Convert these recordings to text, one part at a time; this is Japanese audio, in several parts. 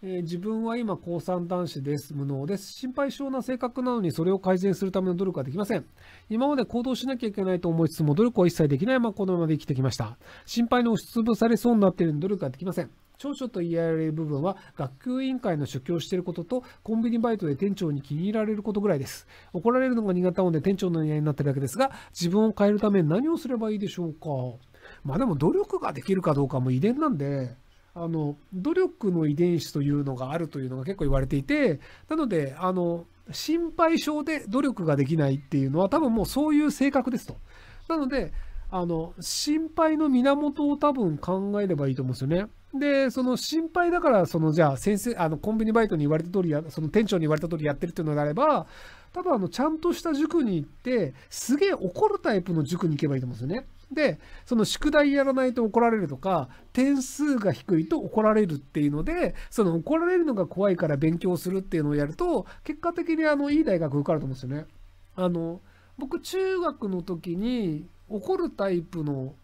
えー、自分は今、高三男子です。無能です。心配性な性格なのに、それを改善するための努力はできません。今まで行動しなきゃいけないと思いつつも、努力は一切できないままこのままで生きてきました。心配に押しつぶされそうになっているのに努力ができません。長所と言われる部分は、学級委員会の主教をしていることと、コンビニバイトで店長に気に入られることぐらいです。怒られるのが苦手なので、店長の嫌いになってるだけですが、自分を変えるために何をすればいいでしょうか。まあでも、努力ができるかどうかも遺伝なんで、あの努力の遺伝子というのがあるというのが結構言われていてなのであの心配性で努力ができないっていうのは多分もうそういう性格ですと。なのであの心配の源を多分考えればいいと思うんですよね。で、その心配だから、そのじゃあ先生、あのコンビニバイトに言われた通りや、その店長に言われた通りやってるっていうのであれば、多分あのちゃんとした塾に行って、すげえ怒るタイプの塾に行けばいいと思うんですよね。でその宿題やらないと怒られるとか点数が低いと怒られるっていうのでその怒られるのが怖いから勉強するっていうのをやると結果的にあのいい大学受かると思うんですよね。あの僕中学の時に怒るタイプの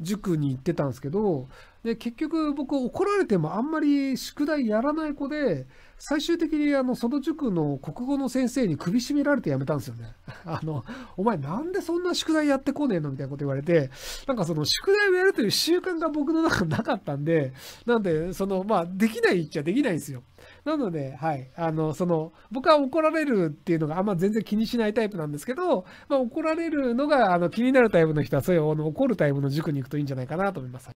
塾に行ってたんですけどで結局僕怒られてもあんまり宿題やらない子で最終的にあのその塾の国語の先生に首絞められて辞めたんですよね。あのお前なんでそんな宿題やってこねえのみたいなこと言われてなんかその宿題をやるという習慣が僕の中なかったんでなんでそのまあできないっちゃできないんですよ。なので、はい、あの、その、僕は怒られるっていうのがあんま全然気にしないタイプなんですけど、まあ、怒られるのが、あの、気になるタイプの人は、そういう、あの、怒るタイプの塾に行くといいんじゃないかなと思います。